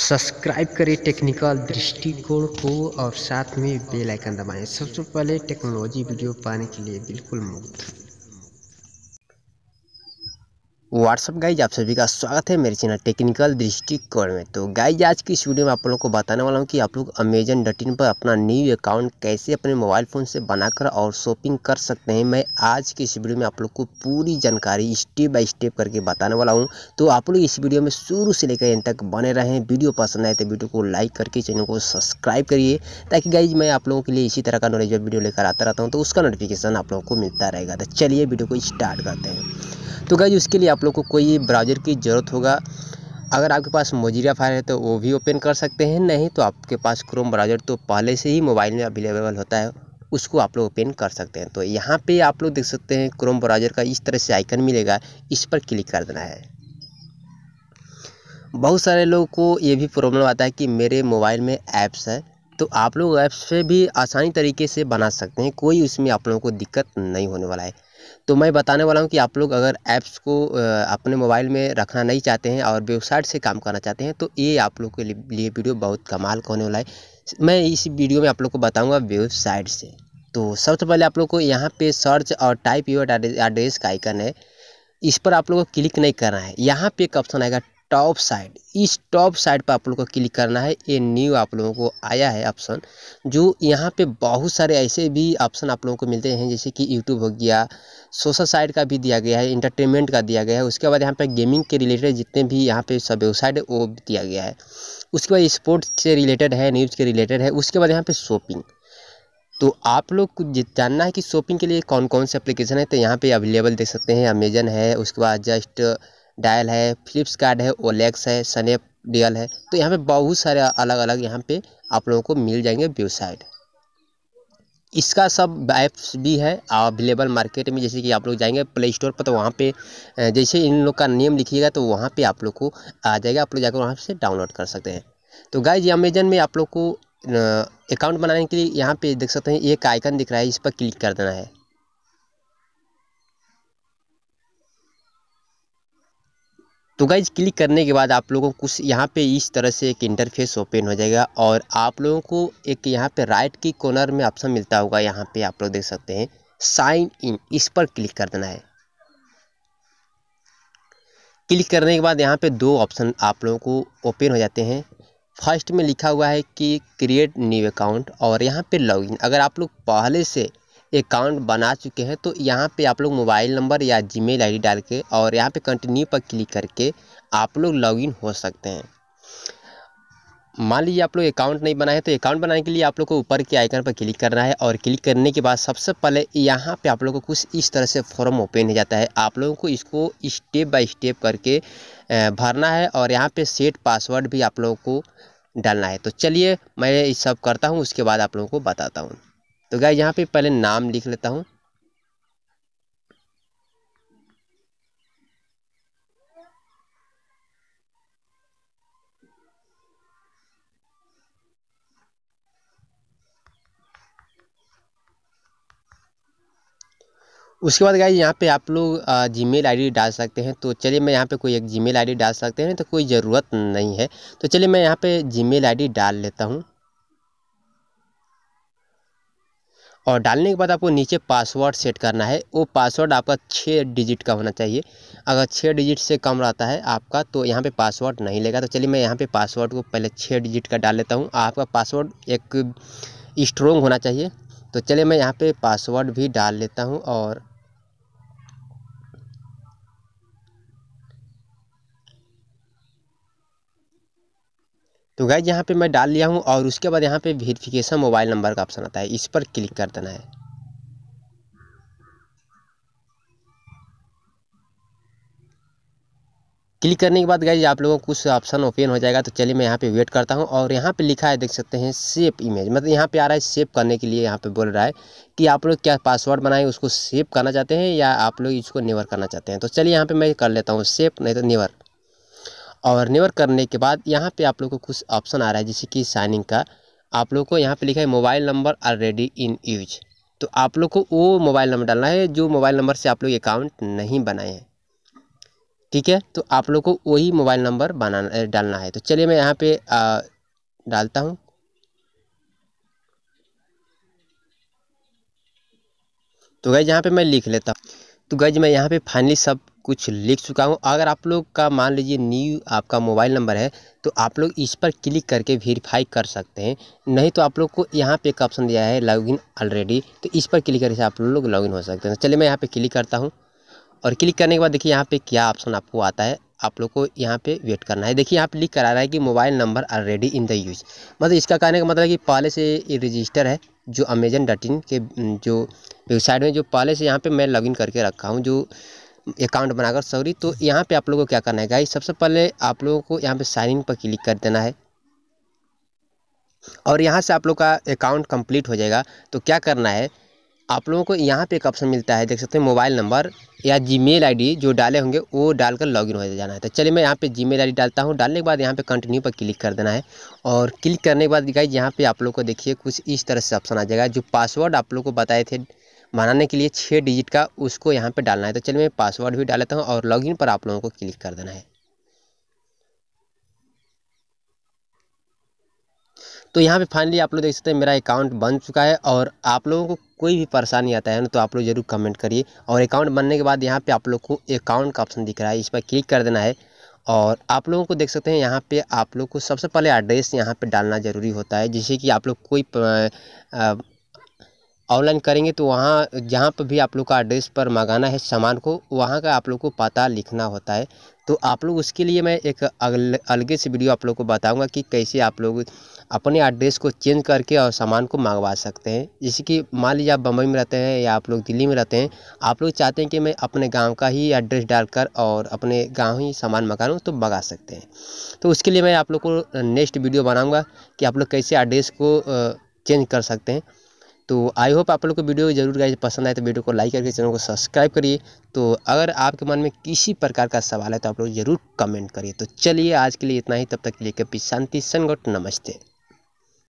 subscribe करें technical दृष्टिकोण को और साथ में बेल आइकन दबाएं सबसे पहले टेक्नोलॉजी वीडियो पाने के लिए बिल्कुल मुफ्त व्हाट्सअप गाइज आप सभी का स्वागत है मेरे चैनल टेक्निकल दृष्टिकोण में तो गाइज आज की इस वीडियो में आप लोगों को बताने वाला हूँ कि आप लोग अमेजन डॉट इन पर अपना न्यू अकाउंट कैसे अपने मोबाइल फ़ोन से बनाकर और शॉपिंग कर सकते हैं मैं आज की इस वीडियो में आप लोग को पूरी जानकारी स्टेप बाय स्टेप करके बताने वाला हूँ तो आप लोग इस वीडियो में शुरू से लेकर इन तक बने रहें वीडियो पसंद आए तो वीडियो को लाइक करके चैनल को सब्सक्राइब करिए ताकि गाइज मैं आप लोगों के लिए इसी तरह का नॉलेज वीडियो लेकर आता रहता हूँ तो उसका नोटिफिकेशन आप लोगों को मिलता रहेगा तो चलिए वीडियो को स्टार्ट करते हैं तो गाइज उसके लिए आप आप लोग को कोई ब्राउज़र की ज़रूरत होगा अगर आपके पास मोजीरा फायर है तो वो भी ओपन कर सकते हैं नहीं तो आपके पास क्रोम ब्राउज़र तो पहले से ही मोबाइल में अवेलेबल होता है उसको आप लोग ओपन कर सकते हैं तो यहाँ पे आप लोग देख सकते हैं क्रोम ब्राउज़र का इस तरह से आइकन मिलेगा इस पर क्लिक कर देना है बहुत सारे लोगों को ये भी प्रॉब्लम आता है कि मेरे मोबाइल में ऐप्स है तो आप लोग ऐप से भी आसानी तरीके से बना सकते हैं कोई उसमें आप लोगों को दिक्कत नहीं होने वाला है तो मैं बताने वाला हूँ कि आप लोग अगर ऐप्स को अपने मोबाइल में रखना नहीं चाहते हैं और वेबसाइट से काम करना चाहते हैं तो ये आप लोग के लिए वीडियो बहुत कमाल का होने वाला है मैं इस वीडियो में आप लोग को बताऊँगा वेबसाइट से तो सबसे पहले आप लोग को यहाँ पर सर्च और टाइप यूट एड्रेस का आइकन है इस पर आप लोगों को क्लिक नहीं करना है यहाँ पे एक ऑप्शन आएगा टॉप साइड इस टॉप साइड पर आप लोग को क्लिक करना है ये न्यू आप लोगों को आया है ऑप्शन जो यहाँ पे बहुत सारे ऐसे भी ऑप्शन आप लोगों को मिलते हैं जैसे कि यूट्यूब हो गया सोशल साइड का भी दिया गया है इंटरटेनमेंट का दिया गया है उसके बाद यहाँ पे गेमिंग के रिलेटेड जितने भी यहाँ पे सब वेबसाइट है वो दिया गया है उसके बाद स्पोर्ट्स से रिलेटेड है न्यूज़ के रिलेटेड है उसके बाद यहाँ पर शॉपिंग तो आप लोग जानना है कि शॉपिंग के लिए कौन कौन से अप्लीकेशन है तो यहाँ पर अवेलेबल देख सकते हैं अमेजन है उसके बाद जस्ट डायल है फ्लिप्सकार्ट है ओलेक्स है सनेप डीएल है तो यहाँ पे बहुत सारे अलग अलग यहाँ पे आप लोगों को मिल जाएंगे वेबसाइट इसका सब ऐप्स भी है अवेलेबल मार्केट में जैसे कि आप लोग जाएंगे प्ले स्टोर पर तो वहाँ पे जैसे इन लोग का नेम लिखिएगा तो वहाँ पे आप लोग को आ जाएगा आप लोग जाकर वहाँ से डाउनलोड कर सकते हैं तो गाइज अमेजन में आप लोग को अकाउंट बनाने के लिए यहाँ पे देख सकते हैं एक आइकन दिख रहा है इस पर क्लिक कर देना है तो गाइज क्लिक करने के बाद आप लोगों को कुछ यहाँ पे इस तरह से एक इंटरफेस ओपन हो जाएगा और आप लोगों को एक यहाँ पे राइट की कॉर्नर में ऑप्शन मिलता होगा यहाँ पे आप लोग देख सकते हैं साइन इन इस पर क्लिक कर देना है क्लिक करने के बाद यहाँ पे दो ऑप्शन आप लोगों को ओपन हो जाते हैं फर्स्ट में लिखा हुआ है कि क्रिएट न्यू अकाउंट और यहाँ पे लॉग अगर आप लोग पहले से अकाउंट बना चुके हैं तो यहाँ पे आप लोग मोबाइल नंबर या जीमेल आईडी डाल के और यहाँ पे कंटिन्यू पर क्लिक करके आप लोग लॉगिन हो सकते हैं मान लीजिए आप लोग अकाउंट नहीं बनाए तो अकाउंट बनाने के लिए आप लोग को ऊपर के आइकन पर क्लिक करना है और क्लिक करने के बाद सबसे पहले यहाँ पे आप लोग को कुछ इस तरह से फॉर्म ओपन हो जाता है आप लोगों को इसको स्टेप बाय स्टेप करके भरना है और यहाँ पे सेट पासवर्ड भी आप लोगों को डालना है तो चलिए मैं ये सब करता हूँ उसके बाद आप लोगों को बताता हूँ तो गाय यहाँ पे पहले नाम लिख लेता हूँ उसके बाद गाइज यहाँ पे आप लोग जीमेल आईडी डाल सकते हैं तो चलिए मैं यहाँ पे कोई एक जीमेल आईडी डाल सकते हैं तो कोई ज़रूरत नहीं है तो चलिए मैं यहाँ पे जीमेल आईडी डाल लेता हूँ और डालने के बाद आपको नीचे पासवर्ड सेट करना है वो पासवर्ड आपका छः डिजिट का होना चाहिए अगर छः डिजिट से कम रहता है आपका तो यहाँ पे पासवर्ड नहीं लेगा तो चलिए मैं यहाँ पे पासवर्ड को पहले छः डिजिट का डाल लेता हूँ आपका पासवर्ड एक स्ट्रोंग होना चाहिए तो चलिए मैं यहाँ पर पासवर्ड भी डाल लेता हूँ और तो गाइज यहाँ पे मैं डाल लिया हूँ और उसके बाद यहाँ पे वेरिफिकेशन मोबाइल नंबर का ऑप्शन आता है इस पर क्लिक कर देना है क्लिक करने के बाद गाइज आप लोगों को कुछ ऑप्शन ओपन हो जाएगा तो चलिए मैं यहाँ पे वेट करता हूँ और यहाँ पे लिखा है देख सकते हैं सेव इमेज मतलब यहाँ पे आ रहा है सेव करने के लिए यहाँ पे बोल रहा है कि आप लोग क्या पासवर्ड बनाए उसको सेव करना चाहते हैं या आप लोग इसको नेवर करना चाहते हैं तो चलिए यहाँ पर मैं कर लेता हूँ सेव नहीं तो नेवर और नेवर करने के बाद यहाँ पे आप लोग को कुछ ऑप्शन आ रहा है जैसे कि साइनिंग का आप लोग को यहाँ पे लिखा है mobile number already in use तो आप लोग को वो मोबाइल नंबर डालना है जो मोबाइल नंबर से आप लोग अकाउंट नहीं बनाए हैं ठीक है तो आप लोग को वही मोबाइल नंबर बनाना डालना है तो चलिए मैं यहाँ पर डालता हूँ तो गैज यहाँ पे मैं लिख लेता हूँ तो गैज मैं यहाँ पे फाइनली सब कुछ लिख चुका हूँ अगर आप लोग का मान लीजिए न्यू आपका मोबाइल नंबर है तो आप लोग इस पर क्लिक करके वेरीफाई कर सकते हैं नहीं तो आप लोग को यहाँ पे एक ऑप्शन दिया है लॉगिन ऑलरेडी तो इस पर क्लिक करके आप लोग लॉगिन हो सकते हैं तो चलिए मैं यहाँ पे क्लिक करता हूँ और क्लिक करने के बाद देखिए यहाँ पर क्या ऑप्शन आपको आता है आप लोग को यहाँ पे वेट करना है देखिए यहाँ पे लिख करा रहा है कि mobile number already in the use मतलब इसका कहने का मतलब है कि पहले से ये रजिस्टर है जो अमेजन डॉट इन के जो वेबसाइट में जो पहले से यहाँ पे मैं लॉगिन करके रखा हूँ जो अकाउंट बनाकर सॉरी तो यहाँ पे आप लोगों को क्या करना है गाइस सबसे पहले आप लोगों को यहाँ पे साइन इन पर क्लिक कर देना है और यहाँ से आप लोग का अकाउंट कंप्लीट हो जाएगा तो क्या करना है आप लोगों को यहाँ पे एक ऑप्शन मिलता है देख सकते हैं मोबाइल नंबर या जी मेल जो डाले होंगे वो डालकर लॉग हो जाना है तो चलिए मैं यहाँ पर जी मेल डालता हूँ डालने के बाद यहाँ पर कंटिन्यू पर क्लिक कर देना है और क्लिक करने के बाद गाइज यहाँ पर आप लोग को देखिए कुछ इस तरह से ऑप्शन आ जाएगा जो पासवर्ड आप लोग को बताए थे बनाने के लिए छः डिजिट का उसको यहाँ पे डालना है तो चलिए मैं पासवर्ड भी डालता हूँ और लॉगिन पर आप लोगों को क्लिक कर देना है तो यहाँ पे फाइनली आप लोग देख सकते हैं मेरा अकाउंट बन चुका है और आप लोगों को कोई भी परेशानी आता है ना तो आप लोग जरूर कमेंट करिए और अकाउंट बनने के बाद यहाँ पे आप लोग को अकाउंट का ऑप्शन दिख रहा है इस पर क्लिक कर देना है और आप लोगों को देख सकते हैं यहाँ पे आप लोग को सबसे पहले एड्रेस यहाँ पे डालना ज़रूरी होता है जिससे कि आप लोग कोई ऑनलाइन करेंगे तो वहाँ जहाँ पर भी आप लोग का एड्रेस पर मंगाना है सामान को वहाँ का आप लोग को पता लिखना होता है तो आप लोग उसके लिए मैं एक अगल अलगे से वीडियो आप लोग को बताऊंगा कि कैसे आप लोग अपने एड्रेस को चेंज करके और सामान को मंगवा सकते हैं जैसे कि मान लीजिए आप बम्बई में रहते हैं या आप लोग दिल्ली में रहते हैं आप लोग चाहते हैं कि मैं अपने गांव का ही एड्रेस डालकर और अपने गांव ही सामान मंगा लूँ तो मंगा सकते हैं तो उसके लिए मैं आप लोग को नेक्स्ट वीडियो बनाऊँगा कि आप लोग कैसे एड्रेस को चेंज कर सकते हैं तो आई होप आप लोग को वीडियो जरूर गाइज पसंद आए तो वीडियो को लाइक करके चैनल को सब्सक्राइब करिए तो अगर आपके मन में किसी प्रकार का सवाल है तो आप लोग ज़रूर कमेंट करिए तो चलिए आज के लिए इतना ही तब तक के लिए कभी शांति संगठ नमस्ते